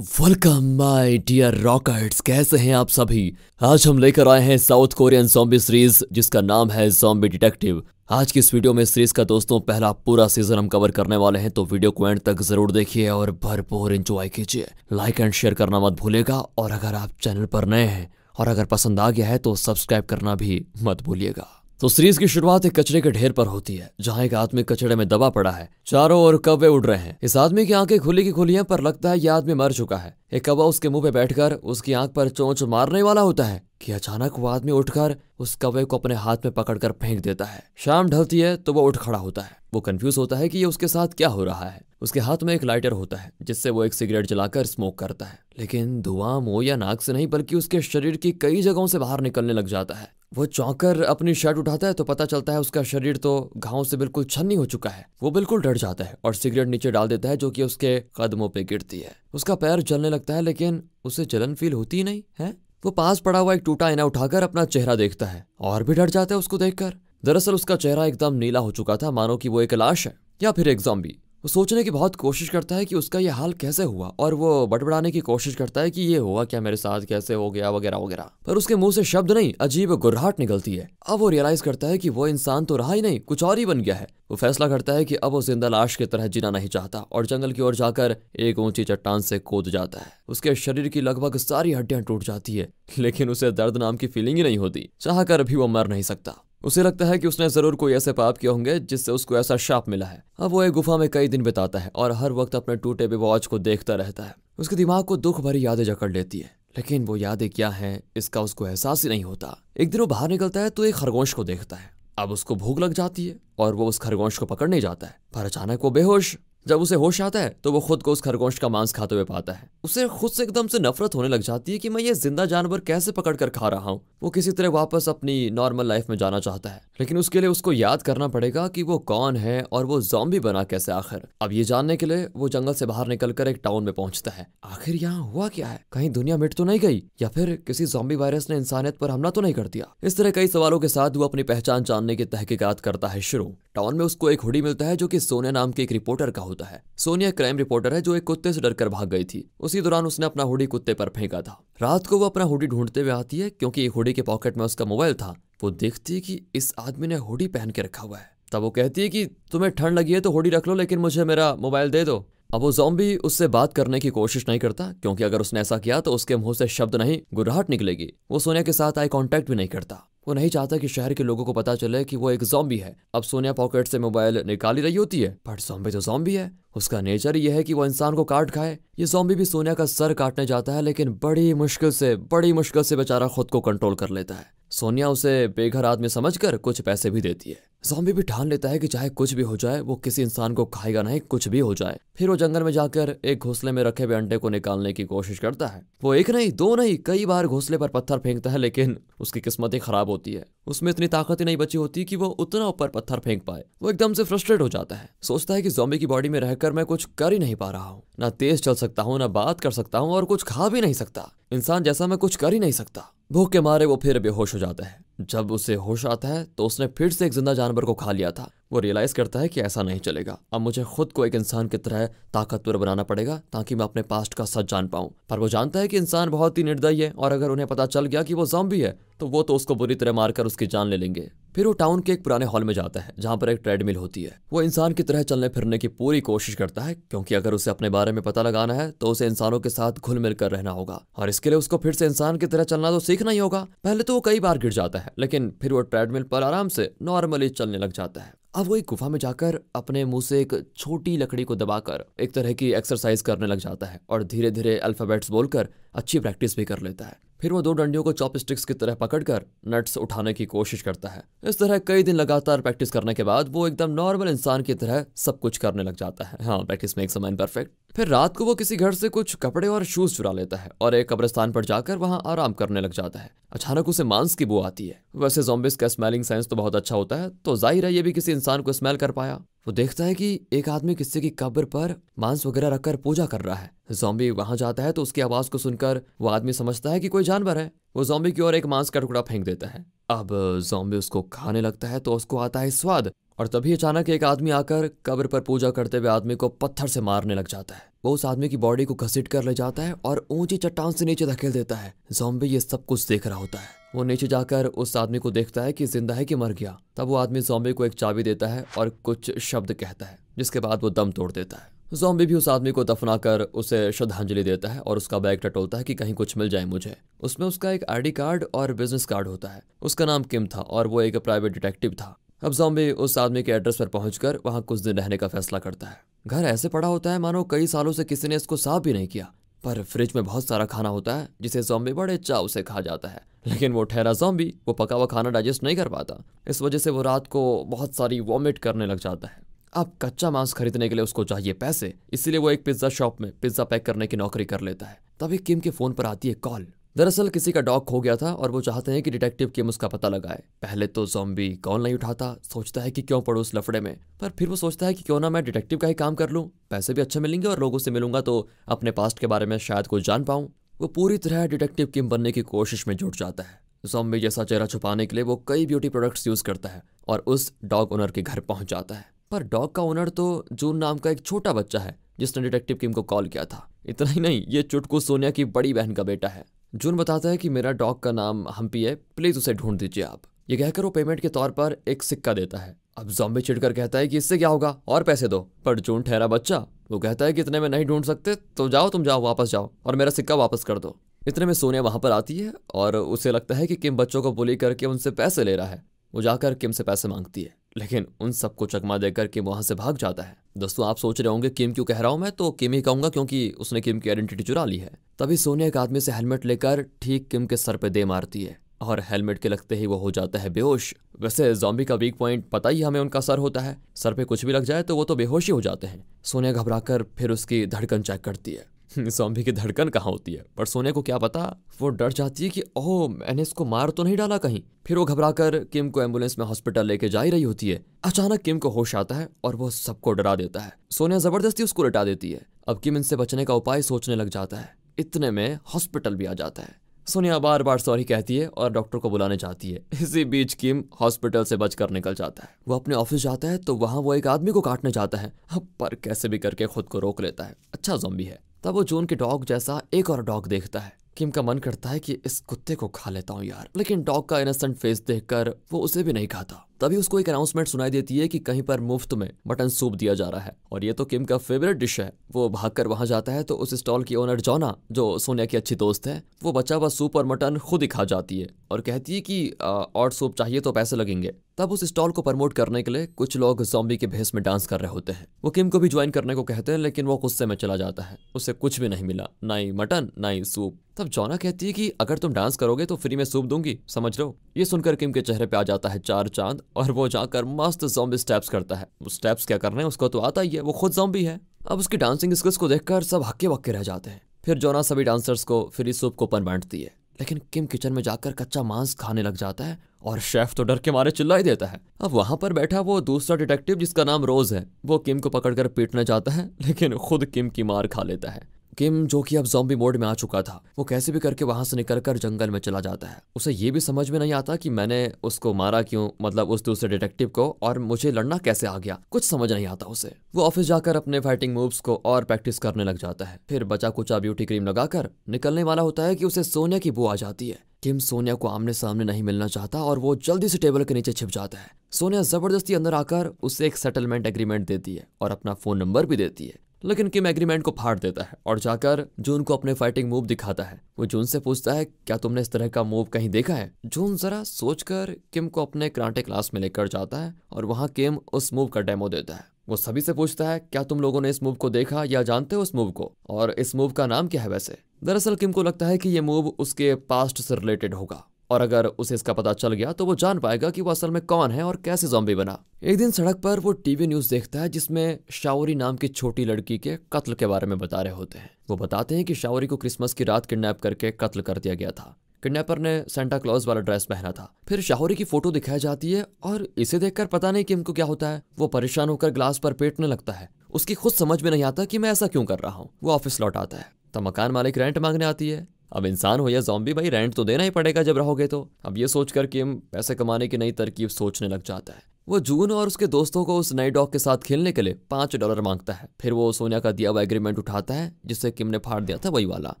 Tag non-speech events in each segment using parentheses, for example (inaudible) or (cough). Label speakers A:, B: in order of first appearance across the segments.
A: welcome my dear rockets कैसे हैं आप सभी आज हम लेकर आए हैं साउथ कोरियन जॉम्बी सीरीज जिसका नाम है जॉम्बी डिटेक्टिव आज की इस वीडियो में सीरीज का दोस्तों पहला पूरा सीजन हम कवर करने वाले हैं तो वीडियो को एंड तक जरूर देखिए और भरपूर एंजॉय कीजिए लाइक एंड शेयर करना मत भूलेगा और अगर आप चैनल पर नए हैं और अगर पसंद आ गया है तो सब्सक्राइब करना भी मत भूलिएगा तो सीरीज की शुरुआत एक कचरे के ढेर पर होती है जहां एक आदमी कचड़े में दबा पड़ा है चारों ओर कव्वे उड़ रहे हैं इस आदमी की आंखें खुली की खुली हैं पर लगता है यह आदमी मर चुका है एक कव्वा उसके मुंह पे बैठकर उसकी आंख पर चोंच मारने वाला होता है कि अचानक वो आदमी उठकर उस कव्वे को अपने हाथ में पकड़कर फेंक देता है शाम ढलती है तो वो उठ खड़ा होता है वो कंफ्यूज होता है कि ये उसके साथ क्या हो रहा है उसके हाथ में एक लाइटर होता है जिससे वो एक सिगरेट जलाकर स्मोक करता है लेकिन धुआं मुंह या नाक से नहीं बल्कि उसके शरीर की कई जगहों से बाहर निकलने लग जाता है वो चौंकर अपनी शर्ट उठाता है तो पता चलता है उसका शरीर तो घाव से बिल्कुल छन्नी हो चुका है वो बिल्कुल डर जाता है और सिगरेट नीचे डाल देता है जो कि उसके कदमों पे गिरती है उसका पैर जलने लगता है लेकिन उसे जलन फील होती ही नहीं है वो पास पड़ा हुआ एक टूटा आईना उठाकर अपना चेहरा देखता है और भी डर जाता है उसको देखकर दरअसल उसका चेहरा एकदम नीला हो चुका था मानो कि वो एक लाश है या फिर एक जॉम्बी वो सोचने की बहुत कोशिश करता है कि उसका यह हाल कैसे हुआ और वो बड़बड़ाने की कोशिश करता है कि ये हुआ क्या मेरे साथ कैसे हो गया वगैरह वगैरह पर उसके मुंह से शब्द नहीं अजीब गुरहाट निकलती है अब वो रियलाइज करता है कि वो इंसान तो रहा ही नहीं कुछ और ही बन गया है वो फैसला करता है कि अब वो जिंदा लाश की तरह जीना नहीं चाहता और जंगल की ओर जाकर एक ऊंची चट्टान से कूद जाता है उसके शरीर की लगभग सारी हड्डियां टूट जाती है लेकिन उसे दर्द नाम की फीलिंग ही नहीं होती चाह कर भी वो मर नहीं सकता उसे लगता है कि उसने जरूर कोई ऐसे पाप किए होंगे जिससे उसको ऐसा शाप मिला है अब वो एक गुफा में कई दिन बिताता है और हर वक्त अपने टूटे हुए वॉच को देखता रहता है उसके दिमाग को दुख भरी यादें जकड़ लेती है लेकिन वो यादें क्या हैं इसका उसको एहसास ही नहीं होता एक दिन वो बाहर निकलता है तो एक खरगोश को देखता है अब उसको भूख लग जाती है और वो उस खरगोश को पकड़ने जाता है पर अचानक वो बेहोश जब उसे होश आता है तो वो खुद को उस खरगोश का मांस खाते हुए पाता है उसे खुद से एकदम से नफरत होने लग जाती है कि मैं ये जिंदा जानवर कैसे पकड़ कर खा रहा हूँ वो किसी तरह वापस अपनी नॉर्मल लाइफ में जाना चाहता है लेकिन उसके लिए उसको याद करना पड़ेगा कि वो कौन है और वो जॉम्बी बना कैसे आखिर अब ये जानने के लिए वो जंगल से बाहर निकलकर एक टाउन में पहुंचता है आखिर यहाँ हुआ क्या है कहीं दुनिया मिट तो नहीं गई या फिर किसी जॉम्बी वायरस ने इंसानियत पर हमला तो नहीं कर दिया इस तरह कई सवालों के साथ वो अपनी पहचान जानने की तहकीकात करता है शुरू टाउन में उसको एक हुडी मिलता है जो की सोनिया नाम के एक रिपोर्टर का होता है सोनिया क्राइम रिपोर्टर है जो एक कुत्ते से डरकर भाग गई थी उसी दौरान उसने अपना हुडी कुत्ते पर फेंका था रात को वो अपना हुडी ढूंढते हुए आती है क्योंकि हुडी के पॉकेट में उसका मोबाइल था वो देखती है कि इस आदमी ने हुडी पहन के रखा हुआ है तब वो कहती है कि तुम्हें ठंड लगी है तो होडी रख लो लेकिन मुझे मेरा मोबाइल दे दो अब वो जॉम्बी उससे बात करने की कोशिश नहीं करता क्योंकि अगर उसने ऐसा किया तो उसके मुंह से शब्द नहीं गुराहट निकलेगी वो सोनिया के साथ आई कांटेक्ट भी नहीं करता वो नहीं चाहता कि शहर के लोगों को पता चले कि वो एक जॉम्बी है अब सोनिया पॉकेट से मोबाइल निकाली रही होती है बट जॉम्बी तो जॉम्बी है उसका नेचर यह है कि वो इंसान को काट खाए ये जॉम्बी भी सोनिया का सर काटने जाता है लेकिन बड़ी मुश्किल से बड़ी मुश्किल से बेचारा खुद को कंट्रोल कर लेता है सोनिया उसे बेघर आदमी समझकर कुछ पैसे भी देती है जॉम्बी भी ठान लेता है कि चाहे कुछ भी हो जाए वो किसी इंसान को खाएगा नहीं कुछ भी हो जाए फिर वो जंगल में जाकर एक घोंसले में रखे हुए अंडे को निकालने की कोशिश करता है वो एक नहीं दो नहीं कई बार घोंसले पर पत्थर फेंकता है लेकिन उसकी किस्मत ही खराब होती है उसमें इतनी ताकत ही नहीं बची होती कि वो उतना ऊपर पत्थर फेंक पाए वो एकदम से फ्रस्ट्रेट हो जाता है सोचता है कि जॉम्बी की बॉडी में रहकर मैं कुछ कर ही नहीं पा रहा हूँ ना तेज चल सकता हूँ ना बात कर सकता हूँ और कुछ खा भी नहीं सकता इंसान जैसा मैं कुछ कर ही नहीं सकता भूख के मारे वो फिर बेहोश हो जाता है जब उसे होश आता है तो उसने फिर से एक जिंदा जानवर को खा लिया था वो रियलाइज़ करता है कि ऐसा नहीं चलेगा अब मुझे खुद को एक इंसान की तरह ताकतवर बनाना पड़ेगा ताकि मैं अपने पास्ट का सच जान पाऊँ पर वो जानता है कि इंसान बहुत ही निर्दयी है और अगर उन्हें पता चल गया कि वो जॉम्बी है तो वो तो उसको बुरी तरह मारकर उसकी जान ले लेंगे फिर वो टाउन के एक पुराने हॉल में जाता है जहाँ पर एक ट्रेडमिल होती है वो इंसान की तरह चलने फिरने की पूरी कोशिश करता है क्योंकि अगर उसे अपने बारे में पता लगाना है तो उसे इंसानों के साथ घुल मिल कर रहना होगा और इसके लिए उसको फिर से इंसान की तरह चलना तो सीखना ही होगा पहले तो वो कई बार गिर जाता है लेकिन फिर वो ट्रेडमिल पर आराम से नॉर्मली चलने लग जाता है अब वो एक गुफा में जाकर अपने मुंह से एक छोटी लकड़ी को दबाकर एक तरह की एक्सरसाइज करने लग जाता है और धीरे धीरे अल्फ़ाबेट्स बोलकर अच्छी प्रैक्टिस भी कर लेता है फिर वो दो डंडियों को चॉप स्टिक्स की तरह पकड़कर नट्स उठाने की कोशिश करता है इस तरह कई दिन लगातार प्रैक्टिस करने के बाद वो एकदम नॉर्मल इंसान की तरह सब कुछ करने लग जाता है हाँ प्रैक्टिस मेक्स मैन परफेक्ट फिर रात को वो किसी घर से कुछ कपड़े और शूज चुरा लेता है और एक कब्रिस्तान पर जाकर वहाँ आराम करने लग जाता है अचानक उसे मांस की बू आती है वैसे जोम्बिस का स्मेलिंग साइंस तो बहुत अच्छा होता है तो जाहिर है ये भी किसी इंसान को स्मेल कर पाया वो देखता है कि एक आदमी किसी की कब्र पर मांस वगैरह रखकर पूजा कर रहा है जोम्बी वहां जाता है तो उसकी आवाज को सुनकर वो आदमी समझता है कि कोई जानवर है वो जोम्बी की ओर एक मांस का टुकड़ा फेंक देता है अब जोम्बी उसको खाने लगता है तो उसको आता है स्वाद और तभी अचानक एक आदमी आकर कब्र पर पूजा करते हुए आदमी को पत्थर से मारने लग जाता है वो उस आदमी की बॉडी को घसीट कर ले जाता है और ऊंची चट्टान से नीचे धकेल देता है जोम्बे ये सब कुछ देख रहा होता है वो नीचे जाकर उस आदमी को देखता है कि जिंदा है कि मर गया तब वो आदमी जोम्बे को एक चाबी देता है और कुछ शब्द कहता है जिसके बाद वो दम तोड़ देता है जोम्बी भी उस आदमी को दफना कर उसे श्रद्धांजलि देता है और उसका बैग टटोलता है कि कहीं कुछ मिल जाए मुझे उसमें उसका एक आईडी कार्ड और बिजनेस कार्ड होता है उसका नाम किम था और वो एक प्राइवेट डिटेक्टिव था अब जॉम्बी उस आदमी के एड्रेस पर पहुंचकर वहां कुछ दिन रहने का फैसला करता है घर ऐसे पड़ा होता है मानो कई सालों से किसी ने इसको साफ भी नहीं किया पर फ्रिज में बहुत सारा खाना होता है जिसे जॉम्बी बड़े चाव से खा जाता है लेकिन वो ठहरा जॉम्बी वो पका हुआ खाना डाइजेस्ट नहीं कर पाता इस वजह से वो रात को बहुत सारी वॉमिट करने लग जाता है अब कच्चा मांस खरीदने के लिए उसको चाहिए पैसे इसीलिए वो एक पिज्ज़ा शॉप में पिज्ज़ा पैक करने की नौकरी कर लेता है तभी किम के फ़ोन पर आती है कॉल दरअसल किसी का डॉग खो गया था और वो चाहते हैं कि डिटेक्टिव किम उसका पता लगाए पहले तो जोम्बी कॉल नहीं उठाता सोचता है कि क्यों पड़ो उस लफड़े में पर फिर वो सोचता है कि क्यों ना मैं डिटेक्टिव का ही काम कर लूँ पैसे भी अच्छे मिलेंगे और लोगों से मिलूंगा तो अपने पास्ट के बारे में शायद कुछ जान पाऊँ वो पूरी तरह डिटेक्टिव किम बनने की कोशिश में जुट जाता है जोम्बी जैसा चेहरा छुपाने के लिए वो कई ब्यूटी प्रोडक्ट्स यूज़ करता है और उस डॉग ओनर के घर पहुँच जाता है पर डॉग का ओनर तो जून नाम का एक छोटा बच्चा है जिसने डिटेक्टिव किम को कॉल किया था इतना ही नहीं ये चुटकू सोनिया की बड़ी बहन का बेटा है जून बताता है कि मेरा डॉग का नाम हम्पी है प्लीज़ उसे ढूंढ दीजिए आप ये कहकर वो पेमेंट के तौर पर एक सिक्का देता है अब जॉम्बे चिड़कर कहता है कि इससे क्या होगा और पैसे दो पर जून ठहरा बच्चा वो कहता है कि इतने में नहीं ढूंढ सकते तो जाओ तुम जाओ वापस जाओ और मेरा सिक्का वापस कर दो इतने में सोनिया वहां पर आती है और उसे लगता है कि किम बच्चों को बुली करके उनसे पैसे ले रहा है वो जाकर किम से पैसे मांगती है लेकिन उन सबको चकमा देकर किम वहां से भाग जाता है दोस्तों आप सोच रहे होंगे किम क्यों कह रहा हूं मैं तो किम ही कहूंगा क्योंकि उसने किम की आइडेंटिटी चुरा ली है तभी सोनिया एक आदमी से हेलमेट लेकर ठीक किम के सर पे दे मारती है और हेलमेट के लगते ही वो हो जाता है बेहोश वैसे जॉम्बी का वीक पॉइंट पता ही हमें उनका सर होता है सर पे कुछ भी लग जाए तो वो तो बेहोश ही हो जाते हैं सोनिया घबराकर फिर उसकी धड़कन चेक करती है जॉम्बी (laughs) की धड़कन कहाँ होती है पर सोने को क्या पता वो डर जाती है कि ओह मैंने इसको मार तो नहीं डाला कहीं फिर वो घबरा कर किम को एम्बुलेंस में हॉस्पिटल लेके जा ही रही होती है अचानक किम को होश आता है और वो सबको डरा देता है सोनिया जबरदस्ती उसको लटा देती है अब किम इनसे बचने का उपाय सोचने लग जाता है इतने में हॉस्पिटल भी आ जाता है सोनिया बार बार सॉरी कहती है और डॉक्टर को बुलाने जाती है इसी बीच किम हॉस्पिटल से बचकर निकल जाता है वो अपने ऑफिस जाता है तो वहाँ वो एक आदमी को काटने जाता है पर कैसे भी करके खुद को रोक लेता है अच्छा जोम्बी है तब वो जोन के डॉग जैसा एक और डॉग देखता है किम का मन करता है कि इस कुत्ते को खा लेता हूँ यार लेकिन डॉग का इनोसेंट फेस देखकर वो उसे भी नहीं खाता तभी उसको एक अनाउंसमेंट सुनाई देती है कि कहीं पर मुफ्त में मटन सूप दिया जा रहा है और ये तो किम का फेवरेट डिश है वो भागकर वहां जाता है तो उस स्टॉल की ओनर जोना जो सोनिया की अच्छी दोस्त है वो बचा हुआ सूप और मटन खुद ही खा जाती है और कहती है कि और सूप चाहिए तो पैसे लगेंगे तब उस स्टॉल को प्रमोट करने के लिए कुछ लोग जॉम्बी के भेस में डांस कर रहे होते हैं वो किम को भी ज्वाइन करने को कहते हैं लेकिन वो गुस्से में चला जाता है उसे कुछ भी नहीं मिला ना ही मटन ना ही सूप तब जॉना कहती है कि अगर तुम डांस करोगे तो फ्री में सूप दूंगी समझ लो ये सुनकर किम के चेहरे पे आ जाता है चार चांद और वो जाकर मस्त जॉम्बी स्टेप्स करता है वो स्टेप्स क्या कर रहे हैं उसको तो आता ही है वो खुद जॉम्बी है अब उसकी डांसिंग स्किल्स को देखकर सब हक्के वक्के रह जाते हैं फिर जोना सभी डांसर्स को फ्री सूप कूपन बांटती है लेकिन किम किचन में जाकर कच्चा मांस खाने लग जाता है और शेफ तो डर के मारे चिल्ला ही देता है अब वहां पर बैठा वो दूसरा डिटेक्टिव जिसका नाम रोज है वो किम को पकड़कर पीटना चाहता है लेकिन खुद किम की मार खा लेता है किम जो कि अब जॉम्बी मोड में आ चुका था वो कैसे भी करके वहां से निकलकर जंगल में चला जाता है उसे ये भी समझ में नहीं आता कि मैंने उसको मारा क्यों मतलब उस दूसरे डिटेक्टिव को और मुझे लड़ना कैसे आ गया कुछ समझ नहीं आता उसे वो ऑफिस जाकर अपने फाइटिंग मूव्स को और प्रैक्टिस करने लग जाता है फिर बचा कुचा ब्यूटी क्रीम लगाकर निकलने वाला होता है कि उसे सोनिया की बू आ जाती है किम सोनिया को आमने सामने नहीं मिलना चाहता और वो जल्दी से टेबल के नीचे छिप जाता है सोनिया जबरदस्ती अंदर आकर उसे एक सेटलमेंट एग्रीमेंट देती है और अपना फोन नंबर भी देती है लेकिन किम एग्रीमेंट को फाड़ देता है और जाकर जून को अपने फाइटिंग मूव दिखाता है वो जून से पूछता है क्या तुमने इस तरह का मूव कहीं देखा है जून जरा सोचकर किम को अपने कराटे क्लास में लेकर जाता है और वहाँ किम उस मूव का डेमो देता है वो सभी से पूछता है क्या तुम लोगों ने इस मूव को देखा या जानते हो उस मूव को और इस मूव का नाम क्या है वैसे दरअसल किम को लगता है कि ये मूव उसके पास्ट से रिलेटेड होगा और अगर उसे इसका पता चल गया तो वो जान पाएगा कि वो असल में कौन है और कैसे जॉम्बी बना एक दिन सड़क पर वो टीवी न्यूज देखता है जिसमें शावरी नाम की छोटी लड़की के कत्ल के बारे में बता रहे होते हैं वो बताते हैं कि शावरी को क्रिसमस की रात किडनैप करके कत्ल कर दिया गया था किडनैपर ने सेंटा क्लॉज वाला ड्रेस पहना था फिर शाहौरी की फोटो दिखाई जाती है और इसे देखकर पता नहीं कि इनको क्या होता है वो परेशान होकर ग्लास पर पेटने लगता है उसकी खुद समझ में नहीं आता कि मैं ऐसा क्यों कर रहा हूँ वो ऑफिस लौट आता है तब मकान मालिक रेंट मांगने आती है अब इंसान हो या जॉम्बी भाई रेंट तो देना ही पड़ेगा जब रहोगे तो अब ये सोच कर किम पैसे कमाने की नई तरकीब सोचने लग जाता है वो जून और उसके दोस्तों को उस नए डॉग के साथ खेलने के लिए पांच डॉलर मांगता है फिर वो सोनिया का दिया हुआ एग्रीमेंट उठाता है जिससे किम ने फाड़ दिया था वही वाला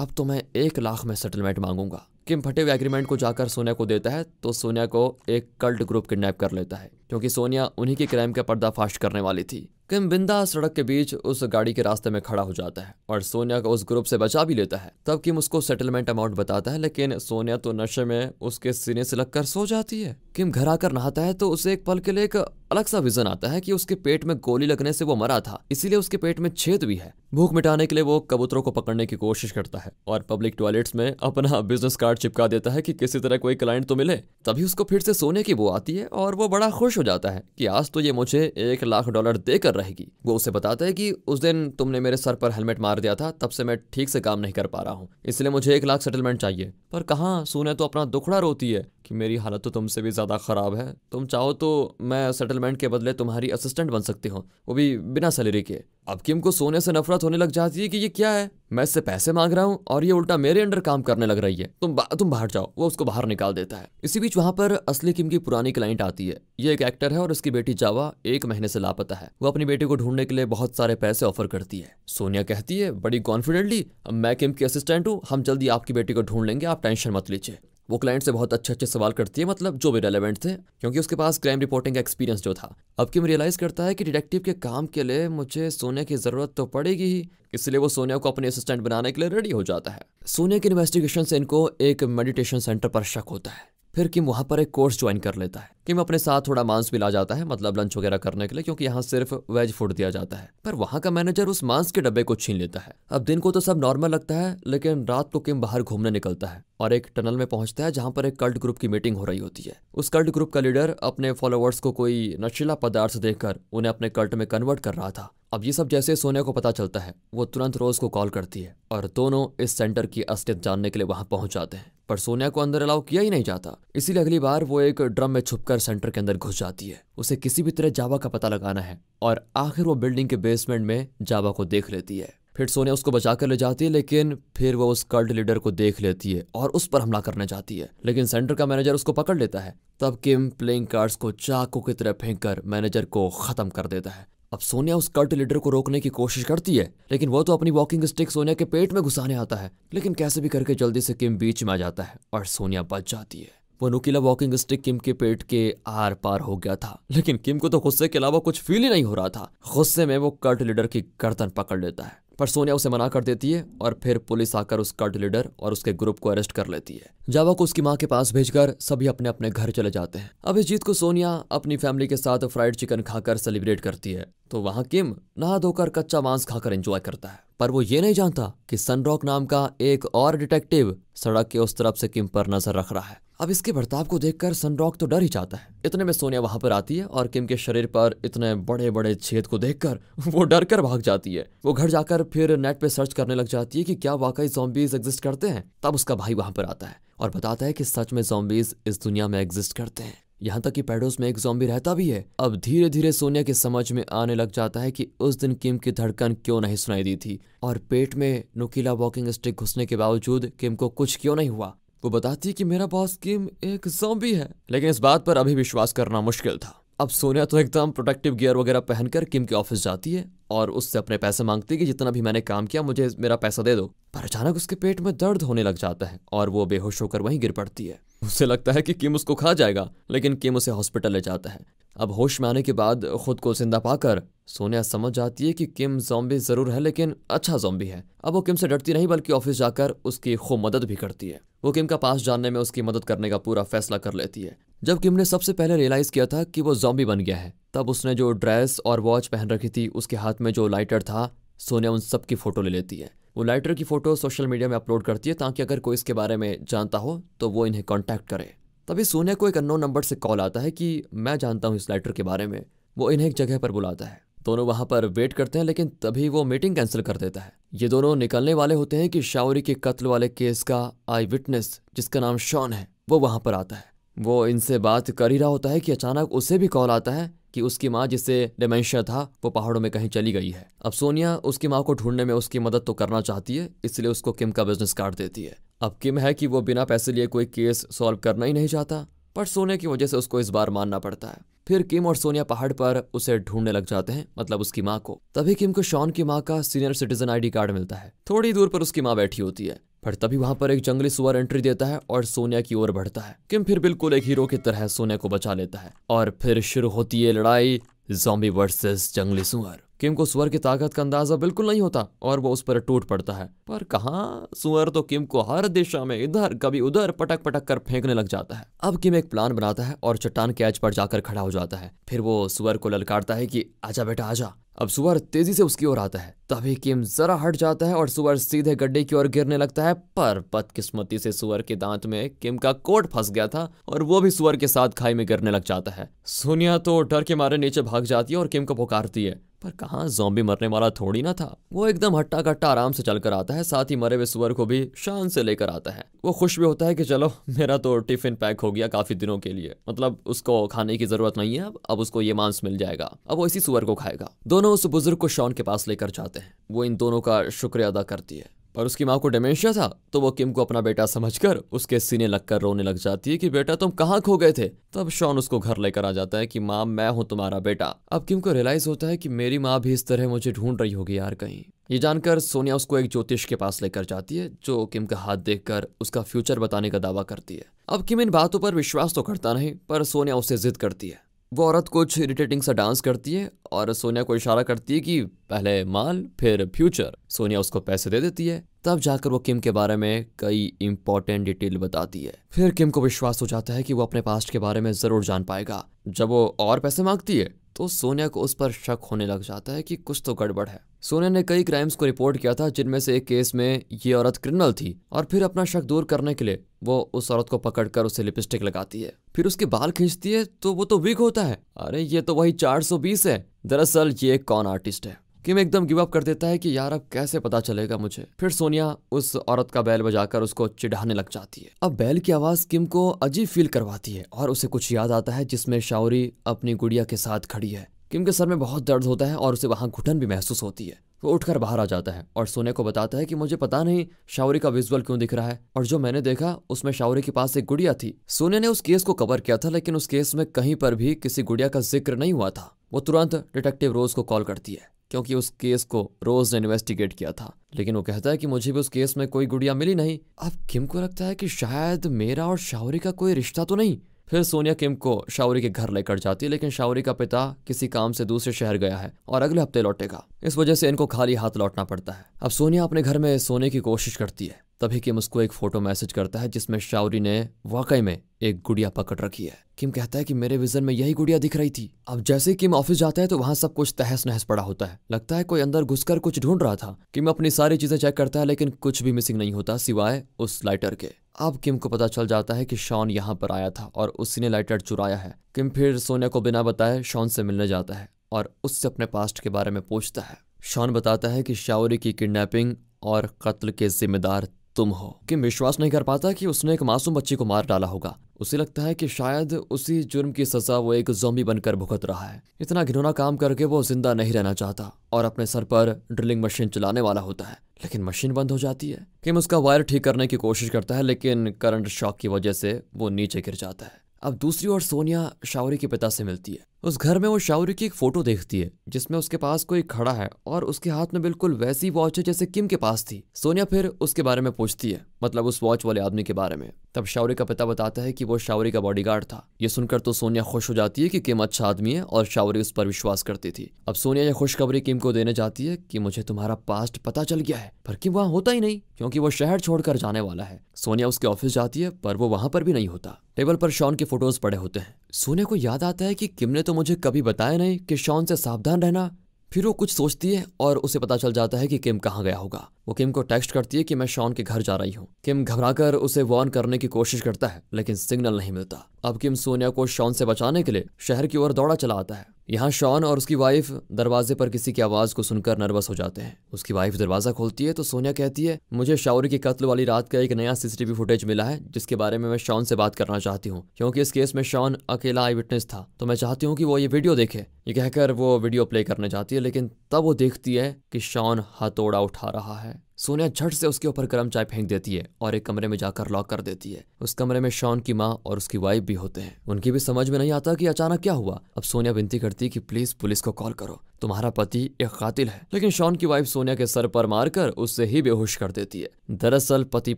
A: अब तो मैं एक लाख में सेटलमेंट मांगूंगा किम फटे हुए एग्रीमेंट को जाकर सोनिया को देता है तो सोनिया को एक कल्ट ग्रुप किडनैप कर लेता है क्योंकि सोनिया उन्हीं के क्राइम का पर्दाफाश करने वाली थी किम बिंदा सड़क के बीच उस गाड़ी के रास्ते में खड़ा हो जाता है और सोनिया को उस ग्रुप से बचा भी लेता है तब किम उसको सेटलमेंट अमाउंट बताता है लेकिन सोनिया तो नशे में उसके सीने से लगकर सो जाती है किम घर आकर नहाता है तो उसे एक पल के लिए एक अलग सा विजन आता है कि उसके पेट में गोली लगने से वो मरा था इसीलिए उसके पेट में छेद भी है भूख मिटाने के लिए वो कबूतरों को पकड़ने की कोशिश करता है और पब्लिक टॉयलेट्स में अपना बिजनेस कार्ड चिपका देता है कि किसी तरह कोई क्लाइंट तो मिले तभी उसको फिर से सोने की वो आती है और वो बड़ा खुश हो जाता है कि आज तो ये मुझे एक लाख डॉलर देकर रहेगी वो उसे बताता है कि उस दिन तुमने मेरे सर पर हेलमेट मार दिया था तब से मैं ठीक से काम नहीं कर पा रहा हूँ इसलिए मुझे एक लाख सेटलमेंट चाहिए पर कहा सोने तो अपना दुखड़ा रोती है कि मेरी हालत तो तुमसे भी ज्यादा खराब है तुम चाहो तो मैं सेटल सेटलमेंट के बदले तुम्हारी असिस्टेंट बन सकती हूँ वो भी बिना सैलरी के अब किम को सोने से नफरत होने लग जाती है कि ये क्या है मैं इससे पैसे मांग रहा हूँ और ये उल्टा मेरे अंडर काम करने लग रही है तुम बा, तुम बाहर जाओ वो उसको बाहर निकाल देता है इसी बीच वहाँ पर असली किम की पुरानी क्लाइंट आती है ये एक एक्टर है और उसकी बेटी जावा एक महीने से लापता है वो अपनी बेटी को ढूंढने के लिए बहुत सारे पैसे ऑफर करती है सोनिया कहती है बड़ी कॉन्फिडेंटली मैं किम की असिस्टेंट हूँ हम जल्दी आपकी बेटी को ढूंढ लेंगे आप टेंशन मत लीजिए वो क्लाइंट से बहुत अच्छे अच्छे सवाल करती है मतलब जो भी रेलिवेंट थे क्योंकि उसके पास क्राइम रिपोर्टिंग का एक्सपीरियंस जो था अब किम रियलाइज़ करता है कि डिटेक्टिव के काम के लिए मुझे सोनिया की ज़रूरत तो पड़ेगी ही इसलिए वो सोनिया को अपने असिस्टेंट बनाने के लिए रेडी हो जाता है सोनिया के इन्वेस्टिगेशन से इनको एक मेडिटेशन सेंटर पर शक होता है फिर किम वहाँ पर एक कोर्स ज्वाइन कर लेता है किम अपने साथ थोड़ा मांस भी ला जाता है मतलब लंच वगैरह करने के लिए क्योंकि यहाँ सिर्फ वेज फूड दिया जाता है पर वहाँ का मैनेजर उस मांस के डब्बे को छीन लेता है अब दिन को तो सब नॉर्मल लगता है लेकिन रात को किम बाहर घूमने निकलता है और एक टनल में पहुंचता है जहाँ पर एक कल्ट ग्रुप की मीटिंग हो रही होती है उस कल्ट ग्रुप का लीडर अपने फॉलोअर्स को कोई नशीला पदार्थ देकर उन्हें अपने कल्ट में कन्वर्ट कर रहा था अब ये सब जैसे सोनिया को पता चलता है वो तुरंत रोज को कॉल करती है और दोनों इस सेंटर की अस्तित्व जानने के लिए वहां पहुंच जाते हैं पर सोनिया को अंदर अलाउ किया ही नहीं जाता इसीलिए अगली बार वो एक ड्रम में छुपकर सेंटर के अंदर घुस जाती है उसे किसी भी तरह जावा का पता लगाना है और आखिर वो बिल्डिंग के बेसमेंट में जावा को देख लेती है फिर सोनिया उसको बचा कर ले जाती है लेकिन फिर वो उस कल्ट लीडर को देख लेती है और उस पर हमला करने जाती है लेकिन सेंटर का मैनेजर उसको पकड़ लेता है तब किम प्लेइंग कार्ड्स को चाकू की तरह फेंक कर मैनेजर को खत्म कर देता है अब सोनिया उस कर्ट लीडर को रोकने की कोशिश करती है लेकिन वो तो अपनी वॉकिंग स्टिक सोनिया के पेट में घुसाने आता है लेकिन कैसे भी करके जल्दी से किम बीच में आ जाता है और सोनिया बच जाती है वो नुकीला वॉकिंग स्टिक किम के पेट के आर पार हो गया था लेकिन किम को तो गुस्से के अलावा कुछ फील ही नहीं हो रहा था गुस्से में वो कर्ट लीडर की गर्दन पकड़ लेता है पर सोनिया उसे मना कर देती है और फिर पुलिस आकर उस कट लीडर और उसके ग्रुप को अरेस्ट कर लेती है जावा को उसकी माँ के पास भेजकर सभी अपने अपने घर चले जाते हैं अब इस जीत को सोनिया अपनी फैमिली के साथ फ्राइड चिकन खाकर सेलिब्रेट करती है तो वहाँ किम नहा धोकर कच्चा मांस खाकर एंजॉय करता है पर वो ये नहीं जानता कि सनरॉक नाम का एक और डिटेक्टिव सड़क के उस तरफ से किम पर नजर रख रहा है अब इसके बर्ताव को देखकर सनरॉक तो डर ही जाता है इतने में सोनिया वहां पर आती है और किम के शरीर पर इतने बड़े बड़े छेद को देखकर वो डर कर भाग जाती है वो घर जाकर फिर नेट पे सर्च करने लग जाती है कि क्या वाकई जॉम्बीज एग्जिस्ट करते हैं तब उसका भाई वहां पर आता है और बताता है कि सच में जॉम्बीज इस दुनिया में एग्जिस्ट करते हैं यहाँ तक कि पेडोस में एक जॉम्बी रहता भी है अब धीरे धीरे सोनिया के समझ में आने लग जाता है कि उस दिन किम की धड़कन क्यों नहीं सुनाई दी थी और पेट में नुकीला वॉकिंग स्टिक घुसने के बावजूद किम को कुछ क्यों नहीं हुआ वो बताती है कि मेरा बॉस किम एक जॉम्बी है लेकिन इस बात पर अभी विश्वास करना मुश्किल था अब सोनिया तो एकदम प्रोटेक्टिव गियर वगैरह पहनकर किम के ऑफिस जाती है और उससे अपने पैसे मांगती है कि जितना भी मैंने काम किया मुझे मेरा पैसा दे दो पर अचानक उसके पेट में दर्द होने लग जाता है और वो बेहोश होकर वहीं गिर पड़ती है उसे लगता है कि किम उसको खा जाएगा लेकिन किम उसे हॉस्पिटल ले जाता है अब होश में आने के बाद खुद को जिंदा पाकर सोनिया समझ जाती है कि किम जॉम्बी जरूर है लेकिन अच्छा जॉम्बी है अब वो किम से डरती नहीं बल्कि ऑफिस जाकर उसकी खूब मदद भी करती है वो किम का पास जानने में उसकी मदद करने का पूरा फैसला कर लेती है जब किम ने सबसे पहले रियलाइज किया था कि वो जॉम्बी बन गया है तब उसने जो ड्रेस और वॉच पहन रखी थी उसके हाथ में जो लाइटर था सोनिया उन सब की फोटो ले लेती है वो लाइटर की फोटो सोशल मीडिया में अपलोड करती है ताकि अगर कोई इसके बारे में जानता हो तो वो इन्हें कॉन्टैक्ट करे तभी सोनिया को एक अननोन नंबर से कॉल आता है कि मैं जानता हूँ इस लेटर के बारे में वो इन्हें एक जगह पर बुलाता है दोनों वहां पर वेट करते हैं लेकिन तभी वो मीटिंग कैंसिल कर देता है ये दोनों निकलने वाले होते हैं कि शाओरी के कत्ल वाले केस का आई विटनेस जिसका नाम शॉन है वो वहां पर आता है वो इनसे बात कर ही रहा होता है कि अचानक उसे भी कॉल आता है कि उसकी माँ जिसे डेमेंशिया था वो पहाड़ों में कहीं चली गई है अब सोनिया उसकी माँ को ढूंढने में उसकी मदद तो करना चाहती है इसलिए उसको किम का बिजनेस कार्ड देती है अब किम है कि वो बिना पैसे लिए कोई केस सॉल्व करना ही नहीं चाहता पर सोने की वजह से उसको इस बार मानना पड़ता है फिर किम और सोनिया पहाड़ पर उसे ढूंढने लग जाते हैं मतलब उसकी माँ को तभी किम को शॉन की माँ का सीनियर सिटीजन आईडी कार्ड मिलता है थोड़ी दूर पर उसकी माँ बैठी होती है पर तभी वहां पर एक जंगली सुअर एंट्री देता है और सोनिया की ओर बढ़ता है किम फिर बिल्कुल एक हीरो की तरह सोनिया को बचा लेता है और फिर शुरू होती है लड़ाई जॉम्बी वर्सेस जंगली सुअर किम को सुअर की ताकत का अंदाजा बिल्कुल नहीं होता और वो उस पर टूट पड़ता है पर कहा सुअर तो किम को हर दिशा में इधर कभी उधर पटक पटक कर फेंकने लग जाता है अब किम एक प्लान बनाता है और चट्टान के एज पर जाकर खड़ा हो जाता है फिर वो सुअर को ललकारता है कि आजा बेटा आजा अब सुअर तेजी से उसकी ओर आता है तभी किम जरा हट जाता है और सुअर सीधे गड्ढे की ओर गिरने लगता है पर बदकिस्मती से सुअर के दांत में किम का कोट फंस गया था और वो भी सुअर के साथ खाई में गिरने लग जाता है सोनिया तो डर के मारे नीचे भाग जाती है और किम को पुकारती है पर कहाँ जोम्बी मरने वाला थोड़ी ना था वो एकदम हट्टा कट्टा आराम से चलकर आता है साथ ही मरे हुए सुअर को भी शान से लेकर आता है वो खुश भी होता है कि चलो मेरा तो टिफिन पैक हो गया काफी दिनों के लिए मतलब उसको खाने की जरूरत नहीं है अब अब उसको ये मांस मिल जाएगा अब वो इसी सुअर को खाएगा दोनों उस बुजुर्ग को शॉन के पास लेकर जाते हैं वो इन दोनों का शुक्रिया अदा करती है पर उसकी माँ को डेमेंशिया था तो वो किम को अपना बेटा समझकर उसके सीने लगकर रोने लग जाती है कि बेटा तुम कहाँ खो गए थे तब शॉन उसको घर लेकर आ जाता है कि माँ मैं हूँ तुम्हारा बेटा अब किम को रियलाइज होता है कि मेरी माँ भी इस तरह मुझे ढूंढ रही होगी यार कहीं ये जानकर सोनिया उसको एक ज्योतिष के पास लेकर जाती है जो किम का हाथ देखकर उसका फ्यूचर बताने का दावा करती है अब किम इन बातों पर विश्वास तो करता नहीं पर सोनिया उसे जिद करती है वो औरत कुछ इरिटेटिंग सा डांस करती है और सोनिया को इशारा करती है कि पहले माल फिर फ्यूचर सोनिया उसको पैसे दे देती है तब जाकर वो किम के बारे में कई इंपॉर्टेंट डिटेल बताती है फिर किम को विश्वास हो जाता है कि वो अपने पास्ट के बारे में जरूर जान पाएगा जब वो और पैसे मांगती है तो सोनिया को उस पर शक होने लग जाता है कि कुछ तो गड़बड़ है सोनिया ने कई क्राइम्स को रिपोर्ट किया था जिनमें से एक केस में ये औरत क्रिमिनल थी और फिर अपना शक दूर करने के लिए वो उस औरत को पकड़कर उसे लिपस्टिक लगाती है फिर उसके बाल खींचती है तो वो तो वीक होता है अरे ये तो वही 420 है दरअसल ये कौन आर्टिस्ट है किम एकदम गिव अप कर देता है कि यार अब कैसे पता चलेगा मुझे फिर सोनिया उस औरत का बैल बजाकर उसको चिढ़ाने लग जाती है अब बैल की आवाज किम को अजीब फील करवाती है और उसे कुछ याद आता है जिसमें शाओरी अपनी गुड़िया के साथ खड़ी है किम के सर में बहुत दर्द होता है और उसे वहां घुटन भी महसूस होती है वो उठकर बाहर आ जाता है और सोने को बताता है कि मुझे पता नहीं शावरी का विजुअल क्यों दिख रहा है और जो मैंने देखा उसमें शावरी के पास एक गुड़िया थी सोने ने उस केस को कवर किया था लेकिन उस केस में कहीं पर भी किसी गुड़िया का जिक्र नहीं हुआ था वो तुरंत डिटेक्टिव रोज को कॉल करती है क्योंकि उस केस को रोज ने इन्वेस्टिगेट किया था लेकिन वो कहता है कि मुझे भी उस केस में कोई गुड़िया मिली नहीं अब किम को लगता है कि शायद मेरा और शावरी का कोई रिश्ता तो नहीं फिर सोनिया किम को शाओरी के घर लेकर जाती है लेकिन शाओरी का पिता किसी काम से दूसरे शहर गया है और अगले हफ्ते लौटेगा इस वजह से इनको खाली हाथ लौटना पड़ता है अब सोनिया अपने घर में सोने की कोशिश करती है तभी किम उसको एक फोटो मैसेज करता है जिसमें शाओरी ने वाकई में एक गुड़िया पकड़ रखी है किम कहता है कि मेरे विजन में यही गुड़िया दिख रही थी अब जैसे ही किम ऑफिस जाता है तो वहाँ सब कुछ तहस नहस पड़ा होता है लगता है कोई अंदर घुसकर कुछ ढूंढ रहा था किम अपनी सारी चीजें चेक करता है लेकिन कुछ भी मिसिंग नहीं होता सिवाय उस लाइटर के अब किम को पता चल जाता है कि शॉन यहाँ पर आया था और उसने लाइटर चुराया है किम फिर सोनिया को बिना बताए शॉन से मिलने जाता है और उससे अपने पास्ट के बारे में पूछता है शॉन बताता है कि शाओरी की किडनैपिंग और कत्ल के जिम्मेदार तुम हो किम विश्वास नहीं कर पाता कि उसने एक मासूम बच्ची को मार डाला होगा उसे लगता है कि शायद उसी जुर्म की सजा वो एक जोम्बी बनकर भुगत रहा है इतना घिनौना काम करके वो जिंदा नहीं रहना चाहता और अपने सर पर ड्रिलिंग मशीन चलाने वाला होता है लेकिन मशीन बंद हो जाती है किम उसका वायर ठीक करने की कोशिश करता है लेकिन करंट शॉक की वजह से वो नीचे गिर जाता है अब दूसरी ओर सोनिया शावरी के पिता से मिलती है उस घर में वो शाउरी की एक फ़ोटो देखती है जिसमें उसके पास कोई खड़ा है और उसके हाथ में बिल्कुल वैसी वॉच है जैसे किम के पास थी सोनिया फिर उसके बारे में पूछती है मतलब उस वॉच वाले आदमी के बारे में तब शाउरी का पिता बताता है कि वो शाउरी का बॉडीगार्ड था ये सुनकर तो सोनिया खुश हो जाती है कि किम अच्छा आदमी है और शाउरी उस पर विश्वास करती थी अब सोनिया यह खुशखबरी किम को देने जाती है कि मुझे तुम्हारा पास्ट पता चल गया है पर किम वहाँ होता ही नहीं क्योंकि वो शहर छोड़कर जाने वाला है सोनिया उसके ऑफिस जाती है पर वो वहाँ पर भी नहीं होता टेबल पर शॉन के फोटोज पड़े होते हैं सोने को याद आता है कि किम ने तो मुझे कभी बताया नहीं कि शॉन से सावधान रहना फिर वो कुछ सोचती है और उसे पता चल जाता है कि किम कहाँ गया होगा वो किम को टेक्स्ट करती है कि मैं शॉन के घर जा रही हूँ किम घबराकर उसे वार्न करने की कोशिश करता है लेकिन सिग्नल नहीं मिलता अब किम सोनिया को शॉन से बचाने के लिए शहर की ओर दौड़ा चला आता है यहाँ शॉन और उसकी वाइफ दरवाजे पर किसी की आवाज को सुनकर नर्वस हो जाते हैं उसकी वाइफ दरवाजा खोलती है तो सोनिया कहती है मुझे शावरी के कत्ल वाली रात का एक नया सीसीटीवी फुटेज मिला है जिसके बारे में मैं शॉन से बात करना चाहती हूँ क्योंकि इस केस में शॉन अकेला आई विटनेस था तो मैं चाहती हूँ कि वो ये वीडियो देखे ये कहकर वो वीडियो प्ले करने जाती है लेकिन तब वो देखती है कि शॉन हथौड़ा उठा रहा है है सोनिया झट से उसके ऊपर गर्म चाय फेंक देती है और एक कमरे में जाकर लॉक कर देती है उस कमरे में शॉन की माँ और उसकी वाइफ भी होते हैं उनकी भी समझ में नहीं आता कि अचानक क्या हुआ अब सोनिया विनती करती कि प्लीज पुलिस को कॉल करो तुम्हारा पति एक कातिल है लेकिन शॉन की वाइफ सोनिया के सर पर मारकर उससे ही बेहोश कर देती है दरअसल पति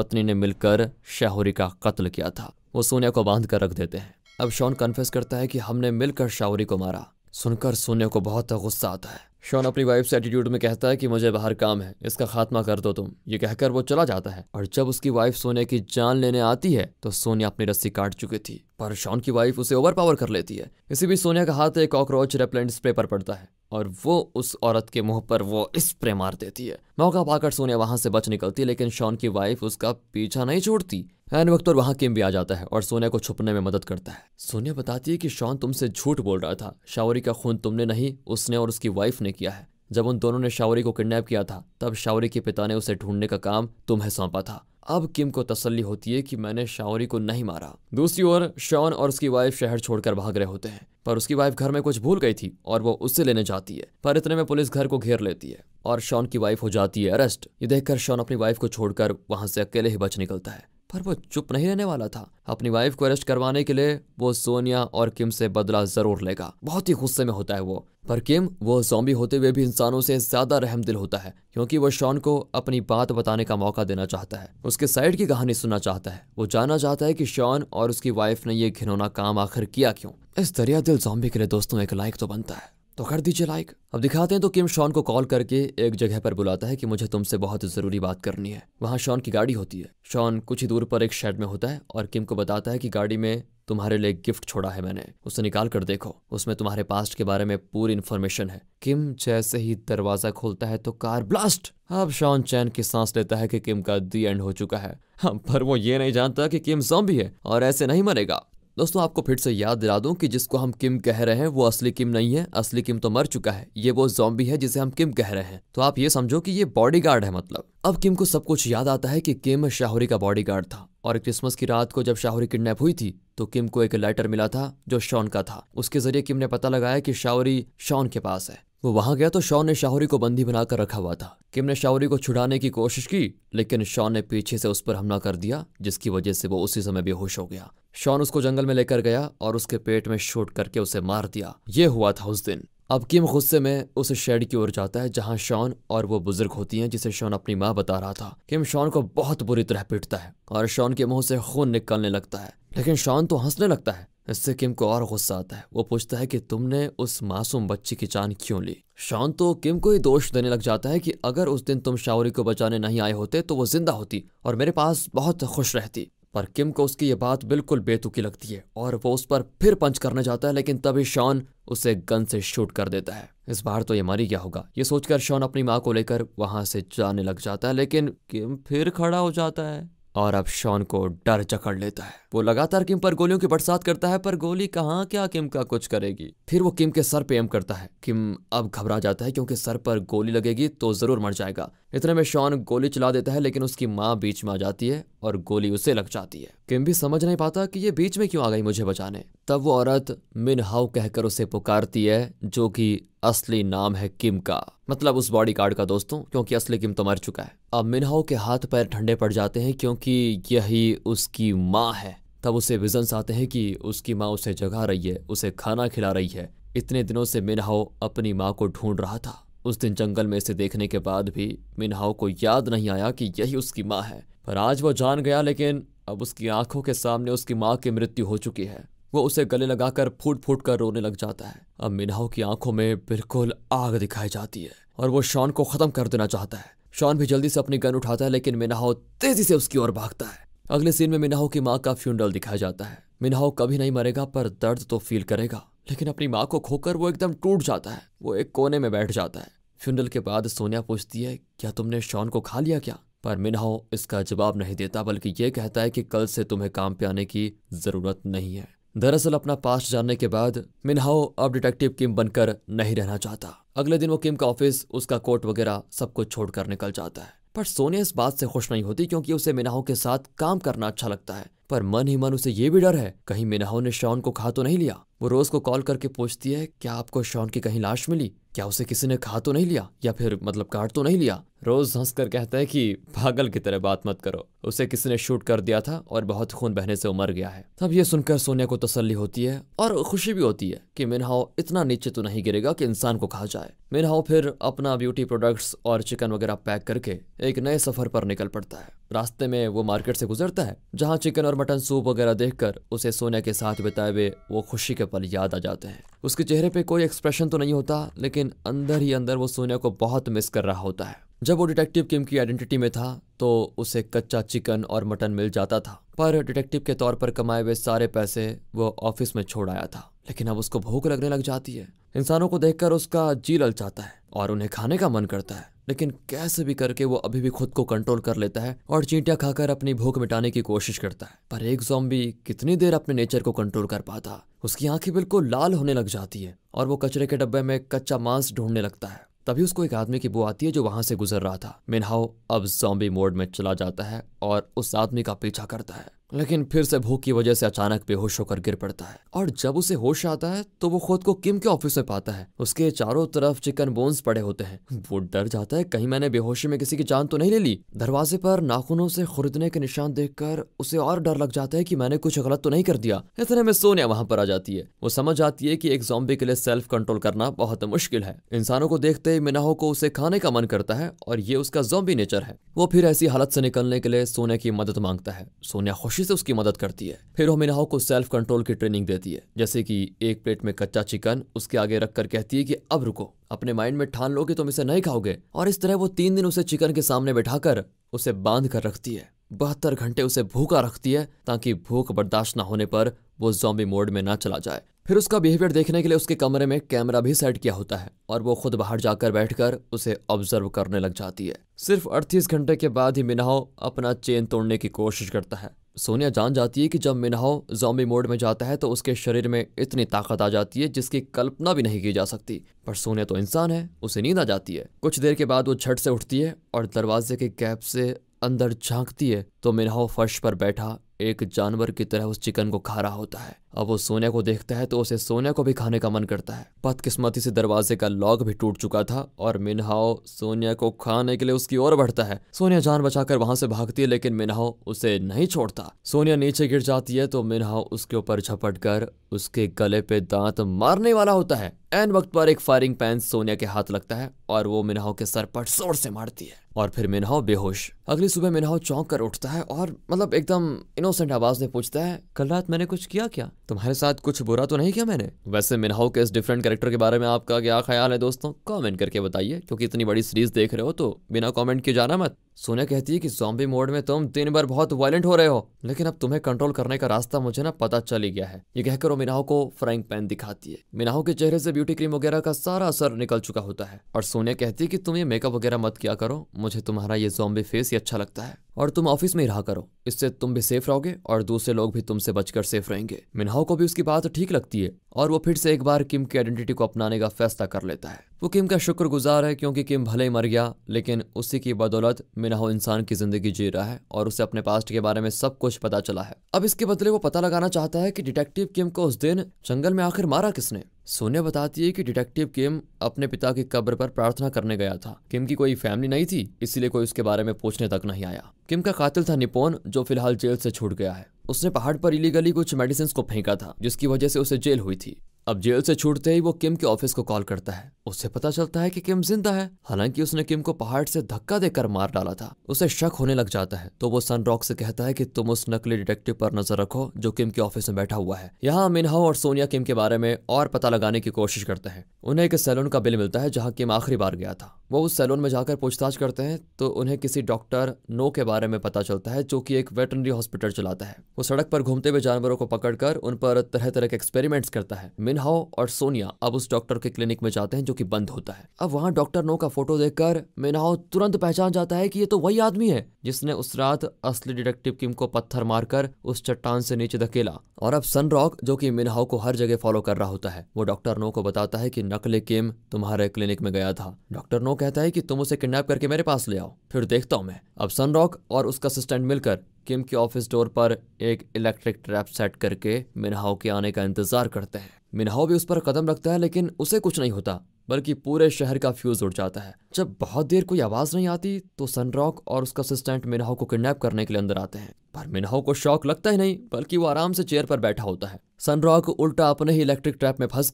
A: पत्नी ने मिलकर शाहौरी का कत्ल किया था वो सोनिया को बांध कर रख देते हैं अब शॉन कन्फेस करता है कि हमने मिलकर शाहौरी को मारा सुनकर सोनिया को बहुत गुस्सा आता है शॉन अपनी वाइफ से एटीट्यूड में कहता है कि मुझे बाहर काम है इसका खात्मा कर दो तुम ये कहकर वो चला जाता है और जब उसकी वाइफ सोनिया की जान लेने आती है तो सोनिया अपनी रस्सी काट चुकी थी पर शॉन की वाइफ उसे ओवर पावर कर लेती है इसी बीच सोनिया का हाथ एक कॉकरोच रेपलेंट स्प्रे पर पड़ता है और वो उस औरत के मुंह पर वो स्प्रे मार देती है मौका पाकर सोनिया वहां से बच निकलती है लेकिन शॉन की वाइफ उसका पीछा नहीं छोड़ती एन वक्त और वहां किम भी आ जाता है और सोनिया को छुपने में मदद करता है सोनिया बताती है कि शॉन तुमसे झूठ बोल रहा था शावरी का खून तुमने नहीं उसने और उसकी वाइफ ने किया है जब उन दोनों ने शावरी को किडनैप किया था तब शावरी के पिता ने उसे ढूंढने का काम तुम्हें सौंपा था अब किम को तसल्ली होती है कि मैंने शावरी को नहीं मारा दूसरी ओर शॉन और उसकी वाइफ शहर छोड़कर भाग रहे होते हैं पर उसकी वाइफ घर में कुछ भूल गई थी और वो उससे लेने जाती है पर इतने में पुलिस घर को घेर लेती है और शॉन की वाइफ हो जाती है अरेस्ट ये देखकर शॉन अपनी वाइफ को छोड़कर वहां से अकेले ही बच निकलता है पर वो चुप नहीं रहने वाला था अपनी वाइफ को अरेस्ट करवाने के लिए वो सोनिया और किम से बदला जरूर लेगा बहुत ही गुस्से में होता है वो पर किम वो जॉम्बी होते हुए भी इंसानों से ज्यादा रहम दिल होता है क्योंकि वो शॉन को अपनी बात बताने का मौका देना चाहता है उसके साइड की कहानी सुनना चाहता है वो जानना चाहता है कि शॉन और उसकी वाइफ ने ये घिनौना काम आखिर किया क्यों इस दरिया दिल जॉम्बी के लिए दोस्तों एक लाइक तो बनता है तो कर दीजिए लाइक अब दिखाते हैं तो किम शॉन को कॉल करके एक जगह पर बुलाता है कि मुझे तुमसे बहुत जरूरी बात करनी है वहां शॉन की गाड़ी होती है शॉन कुछ ही दूर पर एक शेड में होता है और किम को बताता है कि गाड़ी में तुम्हारे लिए गिफ्ट छोड़ा है मैंने उसे निकाल कर देखो उसमें तुम्हारे पास्ट के बारे में पूरी इन्फॉर्मेशन है किम जैसे ही दरवाजा खोलता है तो कार ब्लास्ट अब शॉन चैन की सांस लेता है कि किम का दी एंड हो चुका है हाँ, पर वो ये नहीं जानता कि किम जॉम्बी है और ऐसे नहीं मरेगा दोस्तों आपको फिर से याद दिला दूं कि जिसको हम किम कह रहे हैं वो असली किम नहीं है असली किम तो मर चुका है ये वो जॉम्बी है जिसे हम किम कह रहे हैं तो आप ये समझो कि ये बॉडीगार्ड है मतलब अब किम को सब कुछ याद आता है कि किम शाहरी का बॉडीगार्ड था और क्रिसमस की रात को जब शाहरी किडनैप हुई थी तो किम को एक लेटर मिला था जो शॉन का था उसके जरिए किम ने पता लगाया कि शाहरी शॉन के पास है वो वहां गया तो शॉन ने शाहरी को बंदी बनाकर रखा हुआ था किम ने शाहरी को छुड़ाने की कोशिश की लेकिन शॉन ने पीछे से उस पर हमला कर दिया जिसकी वजह से वो उसी समय बेहोश हो गया शॉन उसको जंगल में लेकर गया और उसके पेट में शूट करके उसे मार दिया ये हुआ था उस दिन अब किम गुस्से में उस शेड की ओर जाता है जहां शॉन और वो बुजुर्ग होती हैं जिसे शॉन अपनी माँ बता रहा था किम शॉन को बहुत बुरी तरह पीटता है और शॉन के मुंह से खून निकलने लगता है लेकिन शॉन तो हंसने लगता है इससे किम को और गुस्सा आता है वो पूछता है कि तुमने उस मासूम बच्ची की जान क्यों ली शॉन तो किम को ही दोष देने लग जाता है कि अगर उस दिन तुम शावरी को बचाने नहीं आए होते तो वो जिंदा होती और मेरे पास बहुत खुश रहती पर किम को उसकी ये बात बिल्कुल बेतुकी लगती है और वो उस पर फिर पंच करने जाता है लेकिन तभी शॉन उसे गन से शूट कर देता है इस बार तो ये मर ही गया होगा ये सोचकर शॉन अपनी माँ को लेकर वहां से जाने लग जाता है लेकिन किम फिर खड़ा हो जाता है और अब शॉन को डर जकड़ लेता है वो लगातार किम पर गोलियों की बरसात करता है पर गोली कहाँ क्या किम का कुछ करेगी फिर वो किम के सर पे एम करता है किम अब घबरा जाता है क्योंकि सर पर गोली लगेगी तो जरूर मर जाएगा इतने में शॉन गोली चला देता है लेकिन उसकी माँ बीच में आ जाती है और गोली उसे लग जाती है किम भी समझ नहीं पाता कि ये बीच में क्यों आ गई मुझे बचाने तब वो औरत मिन हाउ कहकर उसे पुकारती है जो कि असली नाम है किम का मतलब उस बॉडी गार्ड का दोस्तों क्योंकि असली किम तो मर चुका है अब मिनहाओ के हाथ पैर ठंडे पड़ जाते हैं क्योंकि यही उसकी माँ है तब उसे विजन्स आते हैं कि उसकी माँ उसे जगा रही है उसे खाना खिला रही है इतने दिनों से मिनहाओ अपनी माँ को ढूंढ रहा था उस दिन जंगल में इसे देखने के बाद भी मिनहाओ को याद नहीं आया कि यही उसकी माँ है पर आज वो जान गया लेकिन अब उसकी आंखों के सामने उसकी माँ की मृत्यु हो चुकी है वो उसे गले लगाकर फूट फूट कर रोने लग जाता है अब मिनहाओ की आंखों में बिल्कुल आग दिखाई जाती है और वो शॉन को खत्म कर देना चाहता है शॉन भी जल्दी से अपनी गन उठाता है लेकिन मिनहाओ तेजी से उसकी ओर भागता है अगले सीन में मिनहाओ की माँ का फ्यूनरल दिखाया जाता है मिनहाओ कभी नहीं मरेगा पर दर्द तो फील करेगा लेकिन अपनी माँ को खोकर वो एकदम टूट जाता है वो एक कोने में बैठ जाता है फ्यूनल के बाद सोनिया पूछती है क्या तुमने शॉन को खा लिया क्या पर मिनहो इसका जवाब नहीं देता बल्कि ये कहता है कि कल से तुम्हें काम पे आने की जरूरत नहीं है दरअसल अपना पास्ट जानने के बाद मिनहाओ अब डिटेक्टिव किम बनकर नहीं रहना चाहता अगले दिन वो किम का ऑफिस उसका कोर्ट वगैरह सब कुछ छोड़कर निकल जाता है पर सोनिया इस बात से खुश नहीं होती क्योंकि उसे मिनाहो के साथ काम करना अच्छा लगता है पर मन ही मन उसे ये भी डर है कहीं मिनाहो ने शॉन को खा तो नहीं लिया वो रोज को कॉल करके पूछती है क्या आपको शॉन की कहीं लाश मिली क्या उसे किसी ने खा तो नहीं लिया या फिर मतलब काट तो नहीं लिया रोज हंस कर कहता है कि पागल की तरह बात मत करो उसे किसी ने शूट कर दिया था और बहुत खून बहने से मर गया है तब ये सुनकर सोनिया को तसल्ली होती है और खुशी भी होती है कि मिनहाओ इतना नीचे तो नहीं गिरेगा कि इंसान को खा जाए मिनहाओ फिर अपना ब्यूटी प्रोडक्ट्स और चिकन वगैरह पैक करके एक नए सफर पर निकल पड़ता है रास्ते में वो मार्केट से गुजरता है जहाँ चिकन और मटन सूप वगैरह देखकर उसे सोने के साथ बिताए हुए वो खुशी के पल याद आ जाते हैं उसके चेहरे पे कोई एक्सप्रेशन तो नहीं होता लेकिन अंदर ही अंदर वो सोनिया को बहुत मिस कर रहा होता है जब वो डिटेक्टिव किम की आइडेंटिटी में था तो उसे कच्चा चिकन और मटन मिल जाता था पर डिटेक्टिव के तौर पर कमाए हुए सारे पैसे वो ऑफिस में छोड़ आया था लेकिन अब उसको भूख लगने लग जाती है इंसानों को देखकर उसका जी ललचाता है और उन्हें खाने का मन करता है लेकिन कैसे भी करके वो अभी भी खुद को कंट्रोल कर लेता है और चींटियां खाकर अपनी भूख मिटाने की कोशिश करता है पर एक जोम्बी कितनी देर अपने नेचर को कंट्रोल कर पाता उसकी आंखें बिल्कुल लाल होने लग जाती है और वो कचरे के डब्बे में कच्चा मांस ढूंढने लगता है तभी उसको एक आदमी की बो आती है जो वहां से गुजर रहा था मिनहाओ अब जोम्बी मोड में चला जाता है और उस आदमी का पीछा करता है लेकिन फिर से भूख की वजह से अचानक बेहोश होकर गिर पड़ता है और जब उसे होश आता है तो वो खुद को किम के ऑफिस में पाता है उसके चारों तरफ चिकन बोन्स पड़े होते हैं वो डर जाता है कहीं मैंने बेहोशी में किसी की जान तो नहीं ले ली दरवाजे पर नाखूनों से खुरदने के निशान देख उसे और डर लग जाता है की मैंने कुछ गलत तो नहीं कर दिया इतने में सोनिया वहां पर आ जाती है वो समझ आती है की एक जॉम्बी के लिए सेल्फ कंट्रोल करना बहुत मुश्किल है इंसानों को देखते ही मिनाहो को उसे खाने का मन करता है और ये उसका जॉम्बी नेचर है वो फिर ऐसी हालत से निकलने के लिए सोने की मदद मांगता है सोनिया खुशी खुशी से उसकी मदद करती है फिर वो मिनहाओ को सेल्फ कंट्रोल की ट्रेनिंग देती है जैसे कि एक प्लेट में कच्चा चिकन उसके आगे रख कर कहती है कि अब रुको अपने माइंड में ठान लो कि तुम इसे नहीं खाओगे और इस तरह वो तीन दिन उसे चिकन के सामने बैठाकर उसे बांध कर रखती है बहत्तर घंटे उसे भूखा रखती है ताकि भूख बर्दाश्त न होने पर वो जॉम्बी मोड में ना चला जाए फिर उसका बिहेवियर देखने के लिए उसके कमरे में कैमरा भी सेट किया होता है और वो खुद बाहर जाकर बैठकर उसे ऑब्जर्व करने लग जाती है सिर्फ अड़तीस घंटे के बाद ही मिनाहो अपना चेन तोड़ने की कोशिश करता है सोनिया जान जाती है कि जब मिनाहो जॉम्बी मोड में जाता है तो उसके शरीर में इतनी ताकत आ जाती है जिसकी कल्पना भी नहीं की जा सकती पर सोनिया तो इंसान है उसे नींद आ जाती है कुछ देर के बाद वो झट से उठती है और दरवाजे के गैप से अंदर झांकती है तो मिनाहो फर्श पर बैठा एक जानवर की तरह उस चिकन को खा रहा होता है अब वो सोनिया को देखता है तो उसे सोनिया को भी खाने का मन करता है बदकिस्मती से दरवाजे का लॉक भी टूट चुका था और मिनहाओ सोनिया को खाने के लिए उसकी ओर बढ़ता है सोनिया जान बचाकर वहां से भागती है लेकिन मिनहाओ उसे नहीं छोड़ता सोनिया नीचे गिर जाती है तो मिनहाओ उसके ऊपर झपट कर उसके गले पे दांत मारने वाला होता है एन वक्त पर एक फायरिंग पैन सोनिया के हाथ लगता है और वो मिनहाओ के सर पर जोर से मारती है और फिर मिनहाओ बेहोश अगली सुबह मिनहाओ चौंक कर उठता है और मतलब एकदम इनोसेंट आवाज में पूछता है कल रात मैंने कुछ किया क्या तुम्हारे साथ कुछ बुरा तो नहीं किया मैंने वैसे मिनहाओ के इस डिफरेंट कैरेक्टर के बारे में आपका क्या ख्याल है दोस्तों कमेंट करके बताइए क्योंकि इतनी बड़ी सीरीज देख रहे हो तो बिना कमेंट किए जाना मत सोनिया कहती है कि जॉम्बी मोड में तुम दिन भर बहुत वायलेंट हो रहे हो लेकिन अब तुम्हें कंट्रोल करने का रास्ता मुझे ना पता चल ही गया है ये कहकर वो मिनाहो को फ्राइंग पैन दिखाती है मिनाहो के चेहरे से ब्यूटी क्रीम वगैरह का सारा असर निकल चुका होता है और सोनिया कहती है कि तुम ये मेकअप वगैरह मत किया करो मुझे तुम्हारा ये जॉम्बी फेस ही अच्छा लगता है और तुम ऑफिस में ही रहा करो इससे तुम भी सेफ रहोगे और दूसरे लोग भी तुमसे बचकर सेफ रहेंगे मिनहाओ को भी उसकी बात ठीक लगती है और वो फिर से एक बार किम की आइडेंटिटी को अपनाने का फैसला कर लेता है वो किम का शुक्रगुजार है क्योंकि किम भले ही मर गया लेकिन उसी की बदौलत मिनाहो इंसान की जिंदगी जी रहा है और उसे अपने पास्ट के बारे में सब कुछ पता चला है अब इसके बदले वो पता लगाना चाहता है कि डिटेक्टिव किम को उस दिन जंगल में आखिर मारा किसने सोनिया बताती है कि डिटेक्टिव किम अपने पिता की कब्र पर प्रार्थना करने गया था किम की कोई फैमिली नहीं थी इसीलिए कोई उसके बारे में पूछने तक नहीं आया किम का कातिल था निपोन जो फिलहाल जेल से छूट गया है उसने पहाड़ पर इलीगली कुछ मेडिसिन को फेंका था जिसकी वजह से उसे जेल हुई थी अब जेल से छूटते ही वो किम के ऑफिस को कॉल करता है उससे पता चलता है कि किम जिंदा है हालांकि उसने किम को पहाड़ से धक्का देकर मार डाला था उसे शक होने लग जाता है तो वो सनरॉक से कहता है कि तुम उस नकली डिटेक्टिव पर नजर रखो जो किम के ऑफिस में बैठा हुआ है यहाँ मिनहा और सोनिया किम के बारे में और पता लगाने की कोशिश करते हैं उन्हें एक सैलून का बिल मिलता है जहाँ किम आखिरी बार गया था वो उस सैलून में जाकर पूछताछ करते हैं तो उन्हें किसी डॉक्टर नो के बारे में पता चलता है जो की एक वेटनरी हॉस्पिटल चलाता है वो सड़क पर घूमते हुए जानवरों को पकड़कर उन पर तरह तरह के एक्सपेरिमेंट्स करता है मिन हाउ और सोनिया अब उस डॉक्टर के क्लिनिक में जाते हैं जो कि बंद होता है अब वहाँ डॉक्टर नो का फोटो देखकर मेनहाओ तुरंत पहचान जाता है कि ये तो वही आदमी है जिसने उस रात असली डिटेक्टिव किम को पत्थर मारकर उस चट्टान से नीचे धकेला और अब सनरॉक जो कि मिनहाओ को हर जगह फॉलो कर रहा होता है वो डॉक्टर नो को बताता है कि नकली किम तुम्हारे क्लिनिक में गया था डॉक्टर नो कहता है कि तुम उसे किडनैप करके मेरे पास ले आओ फिर देखता हूँ मैं अब सनरॉक और उसका असिस्टेंट मिलकर किम के ऑफिस डोर पर एक इलेक्ट्रिक ट्रैप सेट करके मिनहाओ के आने का इंतजार करते हैं मिनहाओ भी उस पर कदम रखता है लेकिन उसे कुछ नहीं होता बल्कि पूरे शहर का फ्यूज उड़ जाता है जब बहुत देर कोई आवाज नहीं आती तो सनरॉक और उसका असिस्टेंट मिनाहो को किडनैप करने के लिए अंदर आते हैं पर मिनाहो को शौक लगता ही नहीं बल्कि वो आराम से चेयर पर बैठा होता है सनरॉक उल्टा अपने ही इलेक्ट्रिक ट्रैप में फंस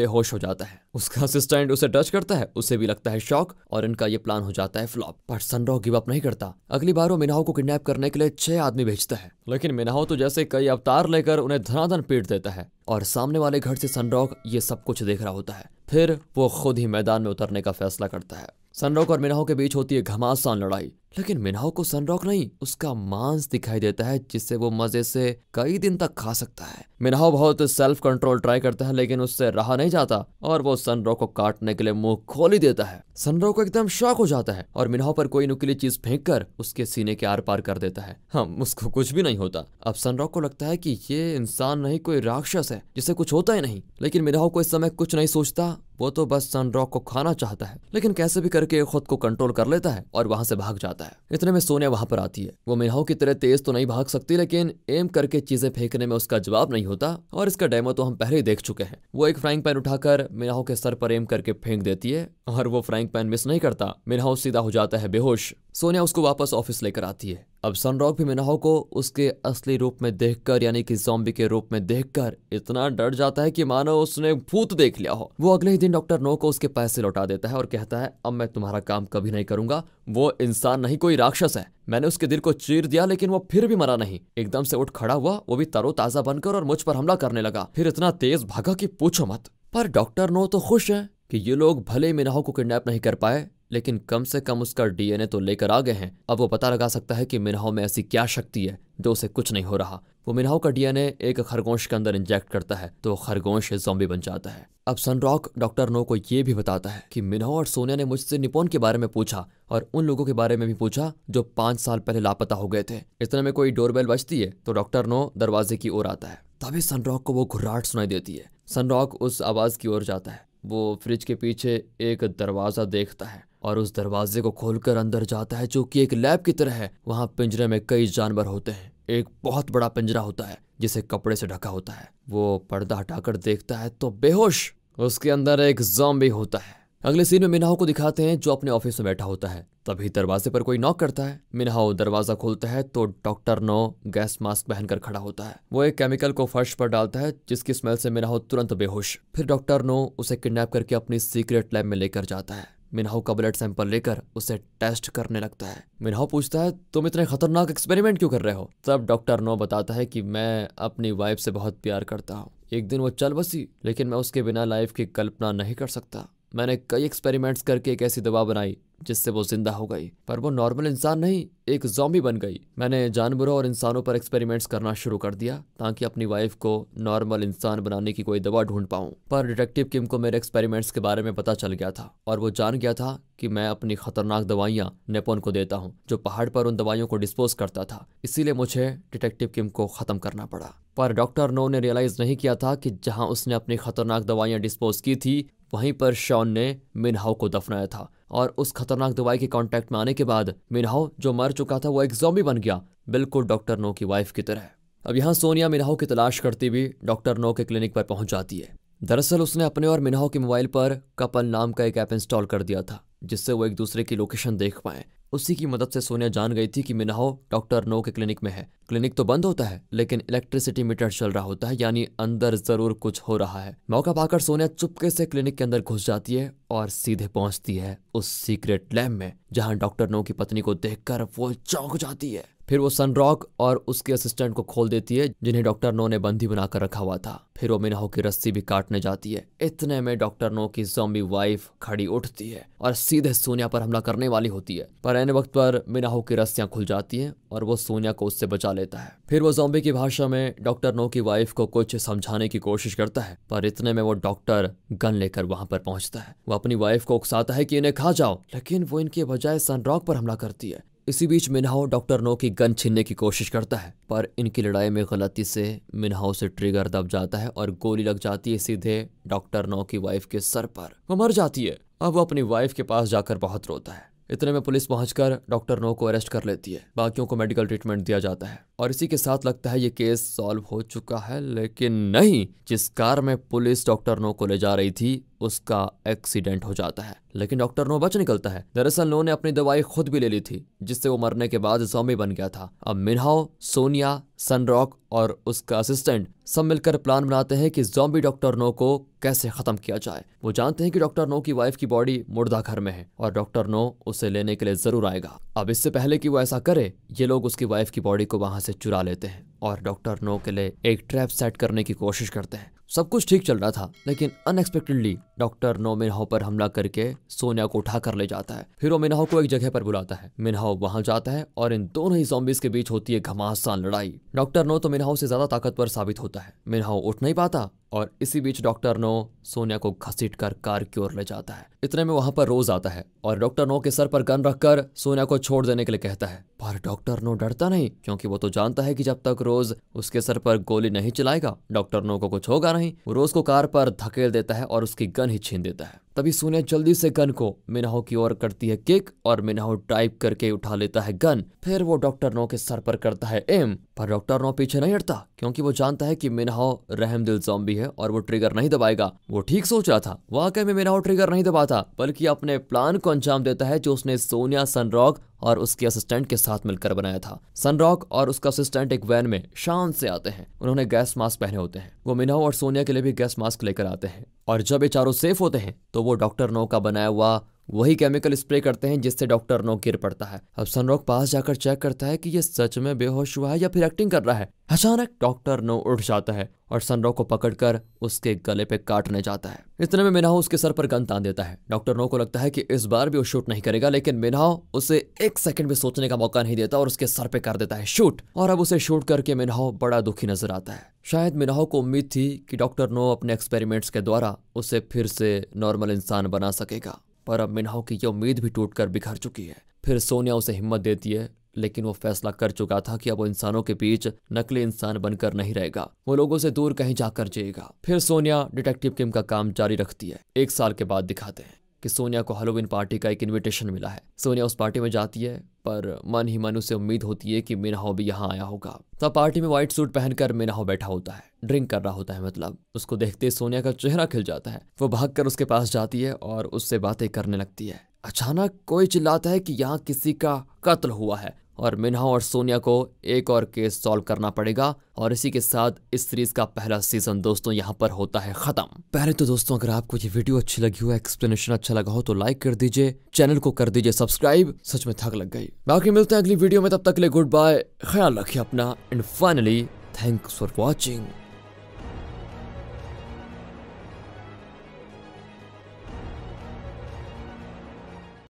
A: बेहोश हो जाता है उसका असिस्टेंट उसे टच करता है उसे भी लगता है शौक और इनका ये प्लान हो जाता है फ्लॉप पर सनरॉक गिव अप नहीं करता अगली बार वो मिनाहो को किडनैप करने के लिए छह आदमी भेजता है लेकिन मिनाहो तो जैसे कई अवतार लेकर उन्हें धनाधन पीट देता है और सामने वाले घर से सनरॉक ये सब कुछ देख रहा होता है फिर वो खुद ही मैदान में उतरने का फैसला करता है सनरोक और मिनाहो के बीच होती है घमासान लड़ाई लेकिन मिनहाओ को सनरॉक नहीं उसका मांस दिखाई देता है जिससे वो मजे से कई दिन तक खा सकता है मिनहाओ बहुत सेल्फ कंट्रोल ट्राई करता है लेकिन उससे रहा नहीं जाता और वो सनरॉक को काटने के लिए मुंह खोल ही देता है सनरॉक को एकदम शॉक हो जाता है और मिनहाओ पर कोई नुकीली चीज फेंक कर उसके सीने के आर पार कर देता है हम उसको कुछ भी नहीं होता अब सनरॉक को लगता है की ये इंसान नहीं कोई राक्षस है जिसे कुछ होता ही नहीं लेकिन मिनहाओ को इस समय कुछ नहीं सोचता वो तो बस सनरॉक को खाना चाहता है लेकिन कैसे भी करके खुद को कंट्रोल कर लेता है और वहां से भाग जाता है इतने में सोनिया वहां पर आती है वो मिनहाओ की तरह तेज तो नहीं भाग सकती लेकिन एम करके चीजें फेंकने में उसका जवाब नहीं होता और इसका डेमो तो हम पहले ही देख चुके हैं वो एक फ्राइंग पैन उठाकर मिनहाओ के सर पर एम करके फेंक देती है और वो फ्राइंग पैन मिस नहीं करता मिनहाओ सीधा हो जाता है बेहोश सोनिया उसको वापस ऑफिस लेकर आती है अब सनरॉक भी मिनाहो को उसके असली रूप में देखकर यानी कि जॉम्बी के रूप में देखकर इतना डर जाता है कि मानो उसने भूत देख लिया हो वो अगले ही दिन डॉक्टर नो को उसके पैसे लौटा देता है और कहता है अब मैं तुम्हारा काम कभी नहीं करूंगा वो इंसान नहीं कोई राक्षस है मैंने उसके दिल को चीर दिया लेकिन वो फिर भी मरा नहीं एकदम से उठ खड़ा हुआ वो भी तरोताजा बनकर और मुझ पर हमला करने लगा फिर इतना तेज भागा की पूछो मत पर डॉक्टर नो तो खुश है कि ये लोग भले मिनाहो को किडनैप नहीं कर पाए लेकिन कम से कम उसका डीएनए तो लेकर आ गए हैं अब वो पता लगा सकता है कि मिनहाओ में ऐसी क्या शक्ति है जो उसे कुछ नहीं हो रहा वो मिनहाओ का डीएनए एक खरगोश के अंदर इंजेक्ट करता है तो खरगोश जॉम्बी बन जाता है अब सनरॉक डॉक्टर नो को ये भी बताता है कि मिनहो और सोनिया ने मुझसे निपोन के बारे में पूछा और उन लोगों के बारे में भी पूछा जो पांच साल पहले लापता हो गए थे इतने में कोई डोरबेल बजती है तो डॉक्टर नो दरवाजे की ओर आता है तभी सनरॉक को वो घुर्राहट सुनाई देती है सनरॉक उस आवाज की ओर जाता है वो फ्रिज के पीछे एक दरवाजा देखता है और उस दरवाजे को खोलकर अंदर जाता है जो कि एक लैब की तरह है वहाँ पिंजरे में कई जानवर होते हैं एक बहुत बड़ा पिंजरा होता है जिसे कपड़े से ढका होता है वो पर्दा हटाकर देखता है तो बेहोश उसके अंदर एक जॉम्बी होता है अगले सीन में मिनाहो को दिखाते हैं जो अपने ऑफिस में बैठा होता है तभी दरवाजे पर कोई नॉक करता है मिनाहो दरवाजा खोलता है तो डॉक्टर नो गैस मास्क पहनकर खड़ा होता है वो एक केमिकल को फर्श पर डालता है जिसकी स्मेल से मिनाहो तुरंत बेहोश फिर डॉक्टर नो उसे किडनैप करके अपनी सीक्रेट लैब में लेकर जाता है मिनहू का ब्लड सैंपल लेकर उसे टेस्ट करने लगता है मिनहू पूछता है तुम इतने खतरनाक एक्सपेरिमेंट क्यों कर रहे हो तब डॉक्टर नो बताता है कि मैं अपनी वाइफ से बहुत प्यार करता हूँ एक दिन वो चल बसी लेकिन मैं उसके बिना लाइफ की कल्पना नहीं कर सकता मैंने कई एक्सपेरिमेंट्स करके एक ऐसी दवा बनाई जिससे वो जिंदा हो गई पर वो नॉर्मल इंसान नहीं एक जॉम्बी बन गई मैंने जानवरों और इंसानों पर एक्सपेरिमेंट्स करना शुरू कर दिया ताकि अपनी वाइफ को नॉर्मल इंसान बनाने की कोई दवा ढूंढ पाऊँ पर डिटेक्टिव किम को मेरे एक्सपेरिमेंट्स के बारे में पता चल गया था और वो जान गया था कि मैं अपनी खतरनाक दवाइयाँ नेपोन को देता हूँ जो पहाड़ पर उन दवाइयों को डिस्पोज करता था इसीलिए मुझे डिटेक्टिव किम को खत्म करना पड़ा पर डॉक्टर नो ने रियलाइज नहीं किया था कि जहां उसने अपनी खतरनाक दवाइयां डिस्पोज की थी वहीं पर शॉन ने मिनहाओ को दफनाया था और उस खतरनाक दवाई के कांटेक्ट में आने के बाद मिनहाओ जो मर चुका था वो एक जॉम्बी बन गया बिल्कुल डॉक्टर नो की वाइफ की तरह अब यहाँ सोनिया मिनहाओ की तलाश करती हुई डॉक्टर नो के क्लिनिक पर पहुंच जाती है दरअसल उसने अपने और मिनहाओ के मोबाइल पर कपल नाम का एक ऐप इंस्टॉल कर दिया था जिससे वो एक दूसरे की लोकेशन देख पाए उसी की मदद से सोनिया जान गई थी कि मिनाहो डॉक्टर नो के क्लिनिक में है क्लिनिक तो बंद होता है लेकिन इलेक्ट्रिसिटी मीटर चल रहा होता है यानी अंदर जरूर कुछ हो रहा है मौका पाकर सोनिया चुपके से क्लिनिक के अंदर घुस जाती है और सीधे पहुंचती है उस सीक्रेट लैब में जहां डॉक्टर नो की पत्नी को देखकर वो चौंक जाती है फिर वो सनरॉक और उसके असिस्टेंट को खोल देती है जिन्हें डॉक्टर नो ने बंदी बनाकर रखा हुआ था फिर वो मिनाहो की रस्सी भी काटने जाती है इतने में डॉक्टर नो की जोम्बी वाइफ खड़ी उठती है और सीधे सोनिया पर हमला करने वाली होती है पर एन वक्त पर मिनाहो की रस्सियां खुल जाती हैं और वो सोनिया को उससे बचा लेता है फिर वो जोम्बी की भाषा में डॉक्टर नो की वाइफ को कुछ समझाने की कोशिश करता है पर इतने में वो डॉक्टर गन लेकर वहां पर पहुंचता है वो अपनी वाइफ को उकसाता है कि इन्हें खा जाओ लेकिन वो इनके बजाय सनरॉक पर हमला करती है इसी बीच मिनहाओ डॉक्टर नो की गन छीनने की कोशिश करता है पर इनकी लड़ाई में गलती से मिनहाओ से ट्रिगर दब जाता है और गोली लग जाती है सीधे डॉक्टर नो की वाइफ के सर पर वो मर जाती है अब वो अपनी वाइफ के पास जाकर बहुत रोता है इतने में पुलिस पहुंचकर डॉक्टर नो को अरेस्ट कर लेती है बाकियों को मेडिकल ट्रीटमेंट दिया जाता है और इसी के साथ लगता है ये केस सॉल्व हो चुका है लेकिन नहीं जिस कार में पुलिस डॉक्टर नो को ले जा रही थी उसका एक्सीडेंट हो जाता है लेकिन डॉक्टर नो बच निकलता है दरअसल नो ने अपनी दवाई खुद भी ले ली थी जिससे वो मरने के बाद जॉम्बी बन गया था अब मिनहाओ सोनिया सनरॉक और उसका असिस्टेंट सब मिलकर प्लान बनाते हैं कि जॉम्बी डॉक्टर नो को कैसे खत्म किया जाए वो जानते हैं कि डॉक्टर नो की वाइफ की बॉडी मुर्दा घर में है और डॉक्टर नो उसे लेने के लिए जरूर आएगा अब इससे पहले कि वो ऐसा करे ये लोग उसकी वाइफ की बॉडी को वहां से चुरा लेते हैं और डॉक्टर नो के लिए एक ट्रैप सेट करने की कोशिश करते हैं सब कुछ ठीक चल रहा था लेकिन अनएक्सपेक्टेडली डॉक्टर नो मिनहाओ पर हमला करके सोनिया को उठा कर ले जाता है फिर वो मिनहाओ को एक जगह पर बुलाता है मिनहाओ वहां जाता है और इन दोनों ही जॉम्बिस के बीच होती है घमासान लड़ाई डॉक्टर नो तो मिनहाओ से ज्यादा ताकतवर साबित होता है मिनहाओ उठ नहीं पाता और इसी बीच डॉक्टर नो सोनिया को घसीट कर कार की ओर ले जाता है इतने में वहां पर रोज आता है और डॉक्टर नो के सर पर गन रखकर सोनिया को छोड़ देने के लिए कहता है पर डॉक्टर नो डरता नहीं क्योंकि वो तो जानता है कि जब तक रोज उसके सर पर गोली नहीं चलाएगा डॉक्टर नो को कुछ होगा नहीं वो रोज को कार पर धकेल देता है और उसकी गन ही छीन देता है तभी सोनिया जल्दी से गन को मिनाहो की ओर करती है किक और मिनाहो टाइप करके उठा लेता है गन फिर वो डॉक्टर नो के सर पर करता है एम पर डॉक्टर नो पीछे नहीं हटता क्योंकि वो जानता है कि मिनाहो दिल जॉम्बी है और वो ट्रिगर नहीं दबाएगा वो ठीक सोच रहा था वाकई में मिनाहो ट्रिगर नहीं दबाता था बल्कि अपने प्लान को अंजाम देता है जो उसने सोनिया सनरॉक और उसके असिस्टेंट के साथ मिलकर बनाया था सनरॉक और उसका असिस्टेंट एक वैन में शान से आते हैं उन्होंने गैस मास्क पहने होते हैं वो मिनाओ और सोनिया के लिए भी गैस मास्क लेकर आते हैं और जब ये चारों सेफ होते हैं तो वो डॉक्टर नो का बनाया हुआ वही केमिकल स्प्रे करते हैं जिससे डॉक्टर नो गिर पड़ता है अब सनरोग पास जाकर चेक करता है कि ये सच में बेहोश हुआ है या फिर एक्टिंग कर रहा है अचानक डॉक्टर नो उठ जाता है और सनरोग को पकड़कर उसके गले पे काटने जाता है इतने में मिनाओ उसके सर पर गन तान देता है डॉक्टर नो को लगता है कि इस बार भी वो शूट नहीं करेगा लेकिन मिनाओ उसे एक सेकंड भी सोचने का मौका नहीं देता और उसके सर पे कर देता है शूट और अब उसे शूट करके मिनाओ बड़ा दुखी नजर आता है शायद मिनाओ को उम्मीद थी कि डॉक्टर नो अपने एक्सपेरिमेंट्स के द्वारा उसे फिर से नॉर्मल इंसान बना सकेगा पर अब मिनाओ की यह उम्मीद भी टूटकर बिखर चुकी है फिर सोनिया उसे हिम्मत देती है लेकिन वो फैसला कर चुका था कि अब वो इंसानों के बीच नकली इंसान बनकर नहीं रहेगा वो लोगों से दूर कहीं जाकर जिएगा फिर सोनिया डिटेक्टिव किम का काम जारी रखती है एक साल के बाद दिखाते हैं कि सोनिया को हेलोविन पार्टी का एक इनविटेशन मिला है सोनिया उस पार्टी में जाती है पर मन ही मन उसे उम्मीद होती है कि मिनाहो भी यहाँ आया होगा तब तो पार्टी में व्हाइट सूट पहनकर मिनाहो बैठा होता है ड्रिंक कर रहा होता है मतलब उसको देखते सोनिया का चेहरा खिल जाता है वो कर उसके पास जाती है और उससे बातें करने लगती है अचानक कोई चिल्लाता है कि यहाँ किसी का कत्ल हुआ है और मिन्हा और सोनिया को एक और केस सॉल्व करना पड़ेगा और इसी के साथ इस सीरीज का पहला सीजन दोस्तों यहाँ पर होता है खत्म पहले तो दोस्तों अगर आपको ये वीडियो अच्छी लगी हो एक्सप्लेनेशन अच्छा लगा हो तो लाइक कर दीजिए चैनल को कर दीजिए सब्सक्राइब सच में थक लग गई बाकी मिलते हैं अगली वीडियो में तब तक के लिए गुड बाय ख्याल रखिए अपना and finally thanks for watching